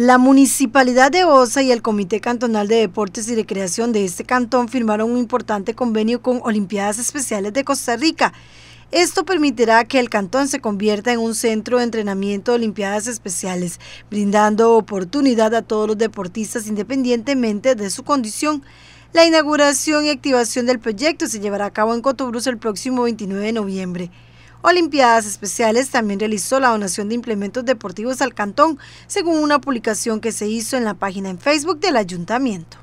La Municipalidad de Osa y el Comité Cantonal de Deportes y Recreación de este cantón firmaron un importante convenio con Olimpiadas Especiales de Costa Rica. Esto permitirá que el cantón se convierta en un centro de entrenamiento de Olimpiadas Especiales, brindando oportunidad a todos los deportistas independientemente de su condición. La inauguración y activación del proyecto se llevará a cabo en Cotobruz el próximo 29 de noviembre. Olimpiadas Especiales también realizó la donación de implementos deportivos al cantón, según una publicación que se hizo en la página en Facebook del ayuntamiento.